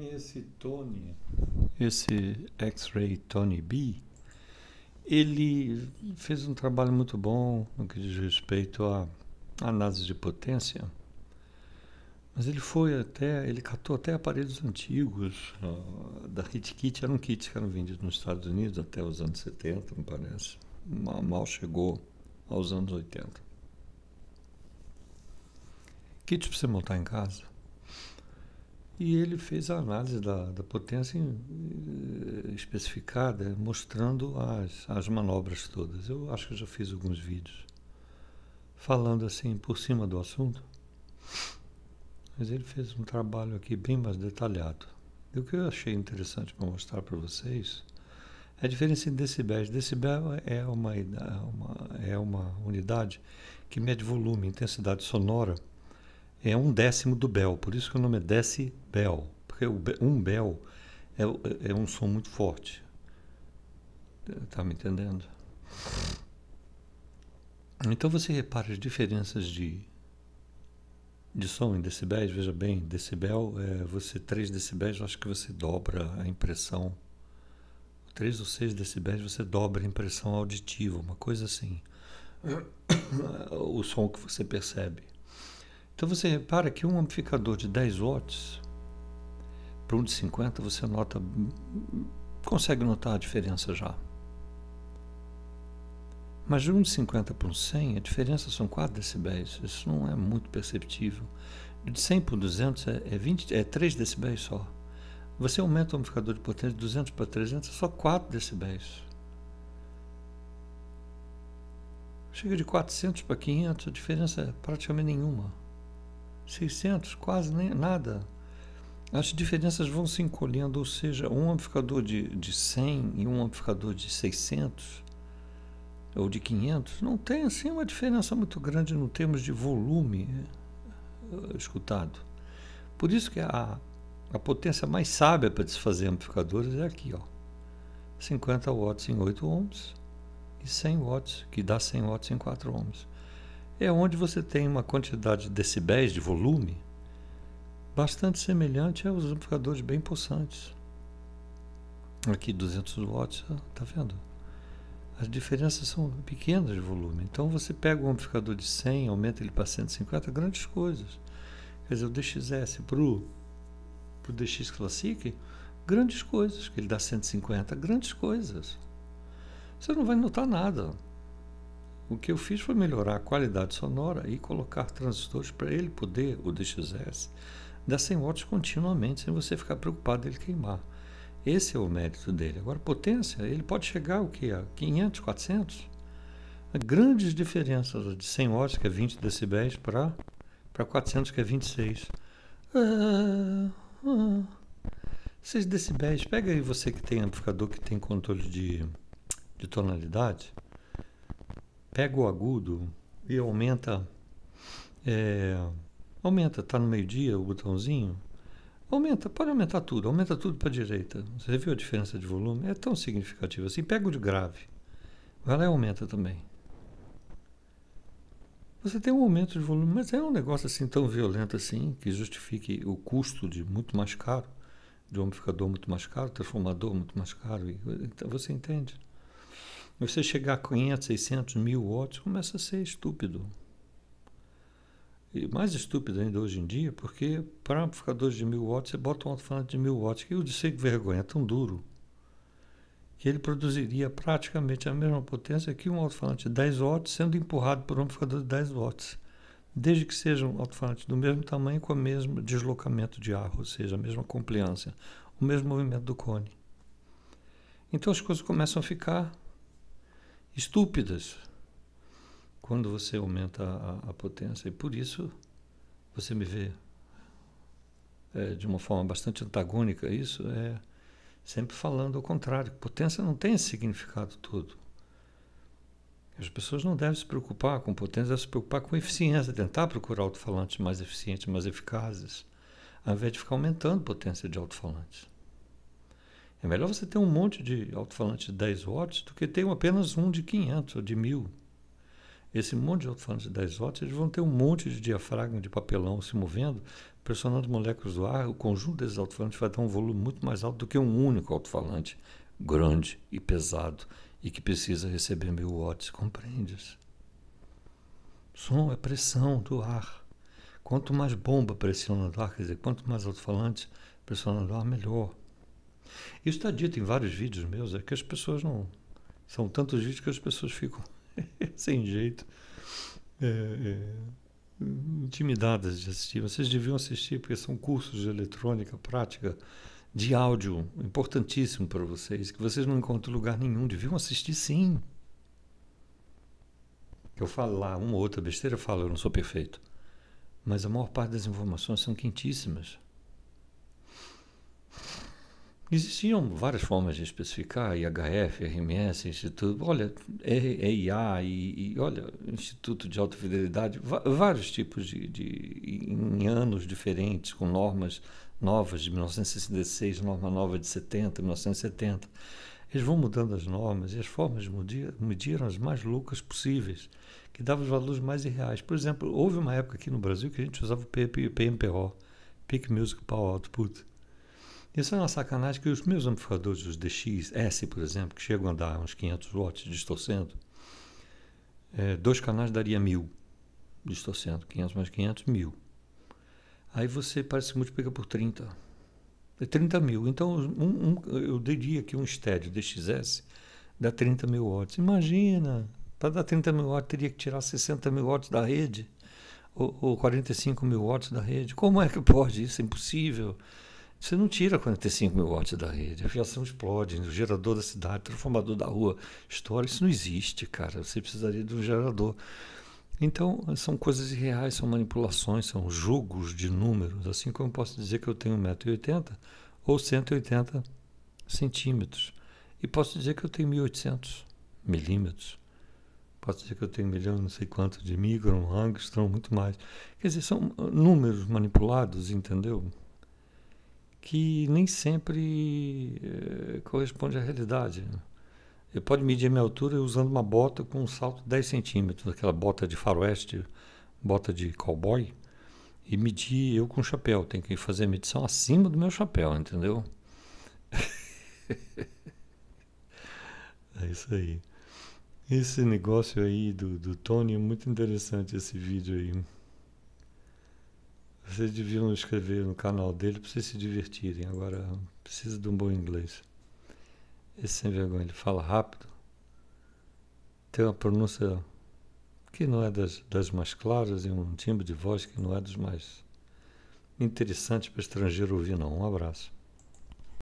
Esse Tony, esse X-Ray Tony B, ele fez um trabalho muito bom no que diz respeito à análise de potência, mas ele foi até, ele catou até aparelhos antigos uh, da HitKit, eram kits que eram vendidos nos Estados Unidos até os anos 70, me parece, mal, mal chegou aos anos 80. Kits para você montar em casa. E ele fez a análise da, da potência eh, especificada, mostrando as, as manobras todas. Eu acho que já fiz alguns vídeos falando assim por cima do assunto. Mas ele fez um trabalho aqui bem mais detalhado. E o que eu achei interessante para mostrar para vocês é a diferença em decibéis. Decibel é uma, é uma, é uma unidade que mede volume, intensidade sonora é um décimo do bel, por isso que o nome é decibel, porque um bel é, é um som muito forte. Tá me entendendo? Então você repara as diferenças de, de som em decibéis, veja bem, decibel, é, você 3 decibéis, eu acho que você dobra a impressão. 3 ou 6 decibéis você dobra a impressão auditiva, uma coisa assim. O som que você percebe. Então você repara que um amplificador de 10 watts para um de 50 você nota consegue notar a diferença já. Mas de um de 50 para um 100, a diferença são 4 decibéis. Isso não é muito perceptível. De 100 para 200 é, 20, é 3 é decibéis só. Você aumenta o amplificador de potência de 200 para 300 é só 4 decibéis. Chega de 400 para 500, a diferença é praticamente nenhuma. 600, quase nem, nada. As diferenças vão se encolhendo, ou seja, um amplificador de, de 100 e um amplificador de 600 ou de 500 não tem assim uma diferença muito grande no termos de volume eh, eh, escutado. Por isso que a, a potência mais sábia para desfazer amplificadores é aqui, ó. 50 watts em 8 ohms e 100 watts, que dá 100 watts em 4 ohms é onde você tem uma quantidade de decibéis, de volume, bastante semelhante aos amplificadores bem possantes. Aqui 200 watts, tá vendo? As diferenças são pequenas de volume. Então você pega um amplificador de 100, aumenta ele para 150, grandes coisas. Quer dizer, o DXS para o DX Classic, grandes coisas. Que ele dá 150, grandes coisas. Você não vai notar nada. O que eu fiz foi melhorar a qualidade sonora e colocar transistores para ele poder, o DXS, dar 100 watts continuamente, sem você ficar preocupado dele queimar. Esse é o mérito dele. Agora, potência, ele pode chegar o que? A 500, 400? Há grandes diferenças de 100 watts, que é 20 decibéis, para 400, que é 26. Ah, ah, 6 decibéis. Pega aí você que tem amplificador que tem controle de, de tonalidade pega o agudo e aumenta. É, aumenta, tá no meio-dia o botãozinho. Aumenta, pode aumentar tudo, aumenta tudo para a direita. Você viu a diferença de volume? É tão significativa assim. Pega o de grave, vai lá e aumenta também. Você tem um aumento de volume, mas é um negócio assim tão violento assim, que justifique o custo de muito mais caro, de um amplificador muito mais caro, transformador muito mais caro. Então você entende? Mas você chegar a 500, 600, mil watts, começa a ser estúpido. E mais estúpido ainda hoje em dia, porque para amplificadores de mil watts, você bota um alto-falante de mil watts, que eu disse que vergonha, é tão duro, que ele produziria praticamente a mesma potência que um alto-falante de 10 watts sendo empurrado por um amplificador de 10 watts, desde que seja um alto falante do mesmo tamanho com o mesmo deslocamento de ar, ou seja, a mesma compliância, o mesmo movimento do cone. Então as coisas começam a ficar estúpidas quando você aumenta a, a potência. E por isso você me vê é, de uma forma bastante antagônica. Isso é sempre falando ao contrário. Potência não tem esse significado todo. As pessoas não devem se preocupar com potência, devem se preocupar com eficiência, tentar procurar alto-falantes mais eficientes, mais eficazes, ao invés de ficar aumentando a potência de alto-falantes. É melhor você ter um monte de alto-falante de 10 watts do que ter apenas um de 500 ou de 1000. Esse monte de alto falante de 10 watts, eles vão ter um monte de diafragma de papelão se movendo, pressionando moléculas do ar. O conjunto desses alto-falantes vai dar um volume muito mais alto do que um único alto-falante grande e pesado e que precisa receber 1000 watts. Compreende? Som é pressão do ar. Quanto mais bomba pressiona do ar, quer dizer, quanto mais alto-falante pressiona do ar, melhor. Isso está dito em vários vídeos meus, é que as pessoas não. São tantos vídeos que as pessoas ficam sem jeito, é, é, intimidadas de assistir. Vocês deviam assistir, porque são cursos de eletrônica prática, de áudio, importantíssimo para vocês, que vocês não encontram lugar nenhum. Deviam assistir sim. Eu falo lá uma ou outra besteira, eu falo, eu não sou perfeito. Mas a maior parte das informações são quentíssimas. Existiam várias formas de especificar, IHF, RMS, Instituto, olha, EIA e, e olha, Instituto de Alta Fidelidade, vários tipos de, de, em anos diferentes, com normas novas de 1966, norma nova de 70, 1970. Eles vão mudando as normas e as formas de medir, mediram as mais loucas possíveis, que davam os valores mais irreais. Por exemplo, houve uma época aqui no Brasil que a gente usava o PMPO, Peak Music Power Output, isso é uma sacanagem que os meus amplificadores, os DX-S, por exemplo, que chegam a dar uns 500 watts distorcendo, é, dois canais daria mil distorcendo, 500 mais 500, mil. Aí você parece que multiplica por 30. É 30 mil. Então, um, um, eu diria que um estéreo DXS dá 30 mil watts. Imagina, para dar 30 mil watts teria que tirar 60 mil watts da rede ou, ou 45 mil watts da rede. Como é que pode isso? É impossível. Você não tira 45 mil watts da rede, a fiação explode, o gerador da cidade, o transformador da rua, estoura, isso não existe, cara. Você precisaria de um gerador. Então, são coisas irreais, são manipulações, são julgos de números, assim como eu posso dizer que eu tenho 1,80m ou 180 centímetros. E posso dizer que eu tenho 1.800 milímetros. Posso dizer que eu tenho um milhão, não sei quanto, de micron, angstrom, muito mais. Quer dizer, são uh, números manipulados, entendeu? que nem sempre é, corresponde à realidade. Eu pode medir a minha altura usando uma bota com um salto de 10 centímetros, aquela bota de faroeste, bota de cowboy, e medir eu com chapéu. Tem que fazer a medição acima do meu chapéu, entendeu? é isso aí. Esse negócio aí do, do Tony é muito interessante, esse vídeo aí. Vocês deviam escrever no canal dele para vocês se divertirem. Agora precisa de um bom inglês. Esse sem vergonha, ele fala rápido. Tem uma pronúncia que não é das, das mais claras e um timbre de voz que não é dos mais interessantes para estrangeiro ouvir, não. Um abraço.